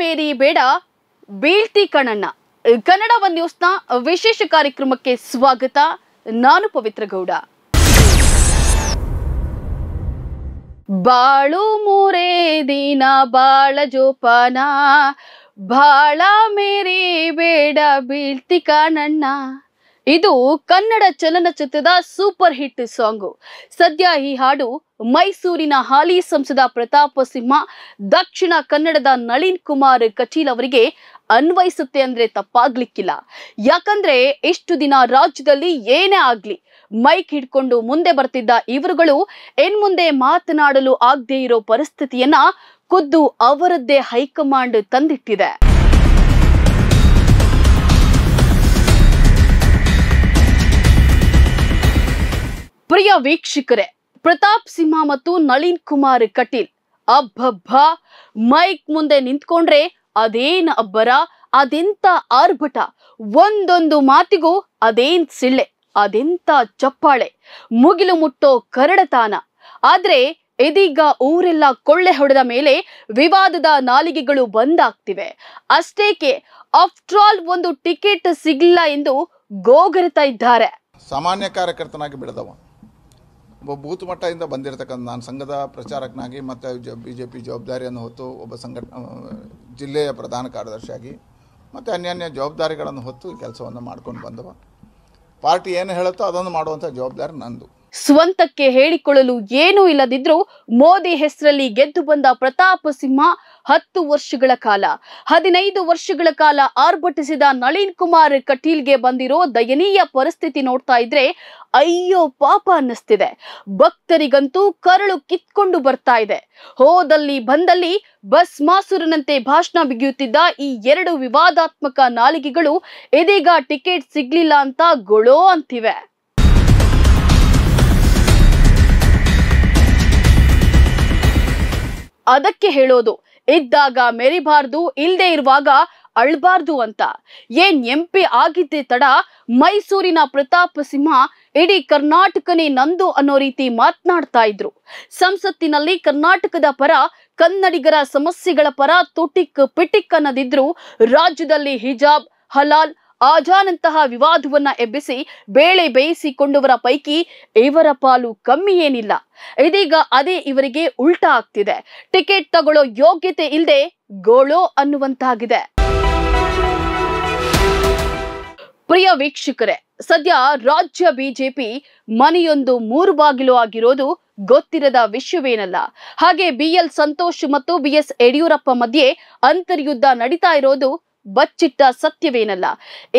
ಮೇರಿ ಬೇಡ ಬೀಳ್ತಿ ಕಣಣ್ಣ ಕನ್ನಡ ಒನ್ ನ್ಯೂಸ್ನ ವಿಶೇಷ ಕಾರ್ಯಕ್ರಮಕ್ಕೆ ಸ್ವಾಗತ ನಾನು ಪವಿತ್ರ ಗೌಡ ಬಾಳು ಮೂರೇ ದಿನ ಬಾಳ ಜೋಪಾನ ಬಾಳ ಮೇರಿ ಬೇಡ ಬೀಳ್ತಿ ಕಣಣ್ಣ ಇದು ಕನ್ನಡ ಚಲನಚಿತ್ರದ ಸೂಪರ್ ಹಿಟ್ ಸಾಂಗು ಸದ್ಯ ಈ ಹಾಡು ಮೈಸೂರಿನ ಹಾಲಿ ಸಂಸದ ಪ್ರತಾಪ ಸಿಂಹ ದಕ್ಷಿಣ ಕನ್ನಡದ ನಳಿನ್ ಕುಮಾರ್ ಕಟೀಲ್ ಅವರಿಗೆ ಅನ್ವಯಿಸುತ್ತೆ ಅಂದ್ರೆ ತಪ್ಪಾಗ್ಲಿಕ್ಕಿಲ್ಲ ಯಾಕಂದ್ರೆ ಇಷ್ಟು ದಿನ ರಾಜ್ಯದಲ್ಲಿ ಏನೇ ಆಗ್ಲಿ ಮೈಕ್ ಹಿಡ್ಕೊಂಡು ಮುಂದೆ ಬರ್ತಿದ್ದ ಇವರುಗಳು ಇನ್ಮುಂದೆ ಮುಂದೆ ಮಾತನಾಡಲು ಆಗದೆ ಇರೋ ಪರಿಸ್ಥಿತಿಯನ್ನ ಖುದ್ದು ಅವರದ್ದೇ ಹೈಕಮಾಂಡ್ ತಂದಿಟ್ಟಿದೆ ಪ್ರಿಯ ವೀಕ್ಷಕರೇ ಪ್ರತಾಪ್ ಸಿಂಹ ಮತ್ತು ನಳಿನ್ ಕುಮಾರ್ ಕಟೀಲ್ ಅಬ್ಬಬ್ಬ ಮೈಕ್ ಮುಂದೆ ನಿಂತ್ಕೊಂಡ್ರೆ ಅದೇನ್ ಅಬ್ಬರ ಅದೆಂತ ಆರ್ಭಟ ಒಂದೊಂದು ಮಾತಿಗೂ ಅದೇನ್ ಸಿಳ್ಳೆ ಅದೆಂತ ಚಪ್ಪಾಳೆ ಮುಗಿಲು ಮುಟ್ಟೋ ಕರಡತಾನ ಆದ್ರೆ ಇದೀಗ ಊರೆಲ್ಲ ಕೊಳ್ಳೆ ಹೊಡೆದ ಮೇಲೆ ವಿವಾದದ ನಾಲಿಗೆಗಳು ಬಂದಾಗ್ತಿವೆ ಅಷ್ಟೇಕೆ ಆಫ್ಟರ್ ಆಲ್ ಒಂದು ಟಿಕೆಟ್ ಸಿಗ್ಲಿಲ್ಲ ಎಂದು ಗೋಗರಿತ ಇದ್ದಾರೆ ಸಾಮಾನ್ಯ ಕಾರ್ಯಕರ್ತನಾಗಿ ಬಿಡದವ ಬೂತ್ ಮಟ್ಟದಿಂದ ಬಂದಿರತಕ್ಕಂಥ ನಾನು ಸಂಘದ ಪ್ರಚಾರಕನಾಗಿ ಮತ್ತು ಜ ಬಿ ಜೆ ಪಿ ಜವಾಬ್ದಾರಿಯನ್ನು ಹೊತ್ತು ಒಬ್ಬ ಸಂಘಟ ಜಿಲ್ಲೆಯ ಪ್ರಧಾನ ಕಾರ್ಯದರ್ಶಿಯಾಗಿ ಮತ್ತು ಅನ್ಯಾನ್ಯ ಜವಾಬ್ದಾರಿಗಳನ್ನು ಹೊತ್ತು ಕೆಲಸವನ್ನು ಮಾಡ್ಕೊಂಡು ಬಂದವ ಪಾರ್ಟಿ ಏನು ಹೇಳುತ್ತೋ ಅದನ್ನು ಮಾಡುವಂಥ ಜವಾಬ್ದಾರಿ ನಂದು ಸ್ವಂತಕ್ಕೆ ಹೇಳಿಕೊಳ್ಳಲು ಏನೂ ಇಲ್ಲದಿದ್ರೂ ಮೋದಿ ಹೆಸರಲ್ಲಿ ಗೆದ್ದು ಬಂದ ಪ್ರತಾಪ ಸಿಂಹ ಹತ್ತು ವರ್ಷಗಳ ಕಾಲ ಹದಿನೈದು ವರ್ಷಗಳ ಕಾಲ ಆರ್ಭಟಿಸಿದ ನಳಿನ್ ಕುಮಾರ್ ಕಟೀಲ್ಗೆ ಬಂದಿರೋ ದಯನೀಯ ಪರಿಸ್ಥಿತಿ ನೋಡ್ತಾ ಇದ್ರೆ ಅಯ್ಯೋ ಪಾಪ ಅನ್ನಿಸ್ತಿದೆ ಭಕ್ತರಿಗಂತೂ ಕರಳು ಕಿತ್ಕೊಂಡು ಬರ್ತಾ ಇದೆ ಹೋದಲ್ಲಿ ಬಂದಲ್ಲಿ ಬಸ್ ಮಾಸುರನಂತೆ ಭಾಷಣ ಬಿಗಿಯುತ್ತಿದ್ದ ಈ ಎರಡು ವಿವಾದಾತ್ಮಕ ನಾಲಿಗೆಗಳು ಇದೀಗ ಟಿಕೆಟ್ ಸಿಗ್ಲಿಲ್ಲ ಅಂತ ಗೊಳೋ ಅಂತಿವೆ ಅದಕ್ಕೆ ಹೇಳೋದು ಇದ್ದಾಗ ಮೆರಿಬಾರ್ದು ಇಲ್ಲದೆ ಇರುವಾಗ ಅಳ್ಬಾರ್ದು ಅಂತ ಏನ್ ಎಂಪಿ ಆಗಿದ್ದೆ ತಡ ಮೈಸೂರಿನ ಪ್ರತಾಪ್ ಸಿಂಹ ಇಡೀ ಕರ್ನಾಟಕನೇ ನಂದು ಅನ್ನೋ ರೀತಿ ಮಾತನಾಡ್ತಾ ಇದ್ರು ಸಂಸತ್ತಿನಲ್ಲಿ ಕರ್ನಾಟಕದ ಪರ ಕನ್ನಡಿಗರ ಸಮಸ್ಯೆಗಳ ಪರ ತುಟಿಕ್ ಪಿಟಿಕ್ ಅನ್ನದಿದ್ರು ರಾಜ್ಯದಲ್ಲಿ ಹಿಜಾಬ್ ಹಲಾಲ್ ಆಜಾನಂತಹ ವಿವಾದವನ್ನ ಎಬ್ಬಿಸಿ ಬೇಳೆ ಬೇಯಿಸಿಕೊಂಡವರ ಪೈಕಿ ಇವರ ಪಾಲು ಕಮ್ಮಿ ಏನಿಲ್ಲ ಇದೀಗ ಅದೇ ಇವರಿಗೆ ಉಲ್ಟಾ ಆಗ್ತಿದೆ ಟಿಕೆಟ್ ತಗೊಳ್ಳೋ ಯೋಗ್ಯತೆ ಇಲ್ಲದೆ ಗೋಳೋ ಅನ್ನುವಂತಾಗಿದೆ ಪ್ರಿಯ ವೀಕ್ಷಕರೇ ಸದ್ಯ ರಾಜ್ಯ ಬಿಜೆಪಿ ಮನೆಯೊಂದು ಮೂರು ಬಾಗಿಲು ಆಗಿರೋದು ಗೊತ್ತಿರದ ವಿಷಯವೇನಲ್ಲ ಹಾಗೆ ಬಿಎಲ್ ಸಂತೋಷ್ ಮತ್ತು ಬಿಎಸ್ ಯಡಿಯೂರಪ್ಪ ಮಧ್ಯೆ ಅಂತರ್ಯುದ್ಧ ನಡೀತಾ ಇರೋದು ಬಚ್ಚಿಟ್ಟ ಸತ್ಯವೇನಲ್ಲ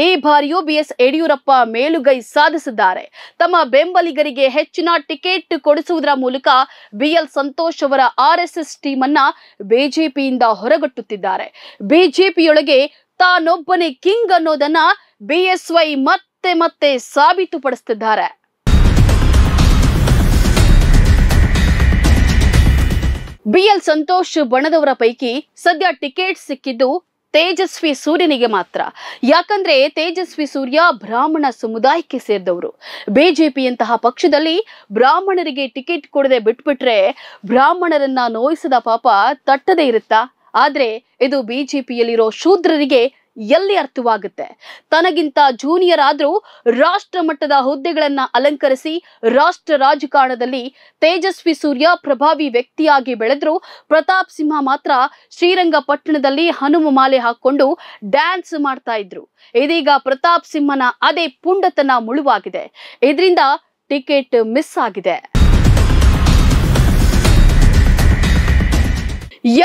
ಈ ಬಾರಿಯೂ ಬಿಎಸ್ ಯಡಿಯೂರಪ್ಪ ಮೇಲುಗೈ ಸಾಧಿಸಿದ್ದಾರೆ ತಮ್ಮ ಬೆಂಬಲಿಗರಿಗೆ ಹೆಚ್ಚಿನ ಟಿಕೆಟ್ ಕೊಡಿಸುವುದರ ಮೂಲಕ ಬಿಎಲ್ ಸಂತೋಷ್ ಅವರ ಆರ್ಎಸ್ಎಸ್ ಟೀಮ್ ಅನ್ನ ಬಿಜೆಪಿಯಿಂದ ಹೊರಗಟ್ಟುತ್ತಿದ್ದಾರೆ ಬಿಜೆಪಿಯೊಳಗೆ ತಾನೊಬ್ಬನೇ ಕಿಂಗ್ ಅನ್ನೋದನ್ನ ಬಿಎಸ್ವೈ ಮತ್ತೆ ಮತ್ತೆ ಸಾಬೀತುಪಡಿಸುತ್ತಿದ್ದಾರೆ ಬಿಎಲ್ ಸಂತೋಷ್ ಬಣದವರ ಪೈಕಿ ಸದ್ಯ ಟಿಕೆಟ್ ಸಿಕ್ಕಿದ್ದು ತೇಜಸ್ವಿ ಸೂರ್ಯನಿಗೆ ಮಾತ್ರ ಯಾಕಂದ್ರೆ ತೇಜಸ್ವಿ ಸೂರ್ಯ ಬ್ರಾಹ್ಮಣ ಸಮುದಾಯಕ್ಕೆ ಸೇರಿದವರು ಬಿಜೆಪಿಯಂತಹ ಪಕ್ಷದಲ್ಲಿ ಬ್ರಾಹ್ಮಣರಿಗೆ ಟಿಕೆಟ್ ಕೊಡದೆ ಬಿಟ್ಬಿಟ್ರೆ ಬ್ರಾಹ್ಮಣರನ್ನ ನೋಯಿಸದ ಪಾಪ ತಟ್ಟದೇ ಇರುತ್ತಾ ಆದರೆ ಇದು ಬಿಜೆಪಿಯಲ್ಲಿರೋ ಶೂದ್ರರಿಗೆ ಎಲ್ಲಿ ಅರ್ಥವಾಗುತ್ತೆ ತನಗಿಂತ ಜೂನಿಯರ್ ಆದರೂ ರಾಷ್ಟ್ರ ಮಟ್ಟದ ಹುದ್ದೆಗಳನ್ನ ಅಲಂಕರಿಸಿ ರಾಷ್ಟ್ರ ರಾಜಕಾರಣದಲ್ಲಿ ತೇಜಸ್ವಿ ಸೂರ್ಯ ಪ್ರಭಾವಿ ವ್ಯಕ್ತಿಯಾಗಿ ಬೆಳೆದ್ರು ಪ್ರತಾಪ್ ಸಿಂಹ ಮಾತ್ರ ಶ್ರೀರಂಗಪಟ್ಟಣದಲ್ಲಿ ಹನುಮ ಮಾಲೆ ಹಾಕೊಂಡು ಡ್ಯಾನ್ಸ್ ಮಾಡ್ತಾ ಇದ್ರು ಇದೀಗ ಪ್ರತಾಪ್ ಸಿಂಹನ ಅದೇ ಪುಂಡತನ ಮುಳುವಾಗಿದೆ ಇದರಿಂದ ಟಿಕೆಟ್ ಮಿಸ್ ಆಗಿದೆ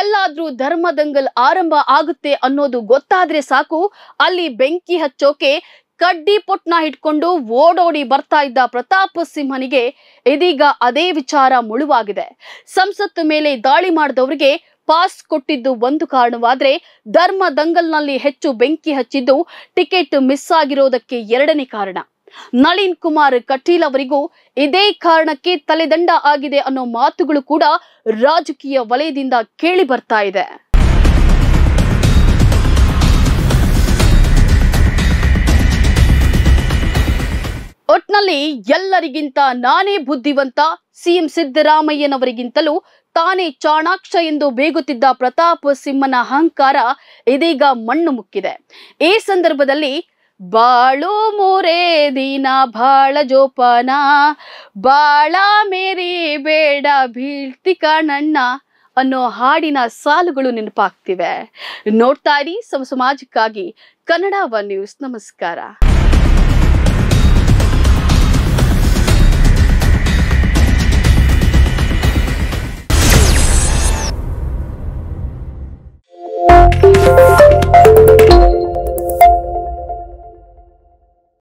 ಎಲ್ಲಾದ್ರೂ ಧರ್ಮ ದಂಗಲ್ ಆರಂಭ ಆಗುತ್ತೆ ಅನ್ನೋದು ಗೊತ್ತಾದ್ರೆ ಸಾಕು ಅಲ್ಲಿ ಬೆಂಕಿ ಹಚ್ಚೋಕೆ ಕಡ್ಡಿ ಪೊಟ್ನ ಹಿಡ್ಕೊಂಡು ಓಡೋಡಿ ಬರ್ತಾ ಇದ್ದ ಪ್ರತಾಪ್ ಸಿಂಹನಿಗೆ ಇದೀಗ ಅದೇ ವಿಚಾರ ಮುಳುವಾಗಿದೆ ಸಂಸತ್ತು ಮೇಲೆ ದಾಳಿ ಮಾಡಿದವರಿಗೆ ಪಾಸ್ ಕೊಟ್ಟಿದ್ದು ಒಂದು ಕಾರಣವಾದ್ರೆ ಧರ್ಮ ದಂಗಲ್ನಲ್ಲಿ ಹೆಚ್ಚು ಬೆಂಕಿ ಹಚ್ಚಿದ್ದು ಟಿಕೆಟ್ ಮಿಸ್ ಆಗಿರೋದಕ್ಕೆ ಎರಡನೇ ಕಾರಣ ನಳಿನ್ ಕುಮಾರ್ ಕಟೀಲ್ ಅವರಿಗೂ ಇದೇ ಕಾರಣಕ್ಕೆ ತಲೆದಂಡ ಆಗಿದೆ ಅನ್ನೋ ಮಾತುಗಳು ಕೂಡ ರಾಜಕೀಯ ವಲಯದಿಂದ ಕೇಳಿ ಬರ್ತಾ ಇದೆ ಒಟ್ನಲ್ಲಿ ಎಲ್ಲರಿಗಿಂತ ನಾನೇ ಬುದ್ಧಿವಂತ ಸಿಎಂ ಸಿದ್ದರಾಮಯ್ಯನವರಿಗಿಂತಲೂ ತಾನೇ ಚಾಣಾಕ್ಷ ಎಂದು ಬೇಗುತ್ತಿದ್ದ ಪ್ರತಾಪ್ ಸಿಂಹನ ಅಹಂಕಾರ ಇದೀಗ ಮಣ್ಣು ಮುಕ್ಕಿದೆ ಈ ಸಂದರ್ಭದಲ್ಲಿ ಬಾಳು ಮೂರೇ ದಿನ ಬಾಳ ಜೋಪಾನ ಬಾಳ ಮೇರಿ ಬೇಡ ಬೀಳ್ತಿ ಕಾಣಣ್ಣ ಅನ್ನೋ ಹಾಡಿನ ಸಾಲುಗಳು ನೆನಪಾಗ್ತಿವೆ ನೋಡ್ತಾ ಇರಿ ಸಮ ಸಮಾಜಕ್ಕಾಗಿ ಕನ್ನಡ ಒನ್ ನ್ಯೂಸ್ ನಮಸ್ಕಾರ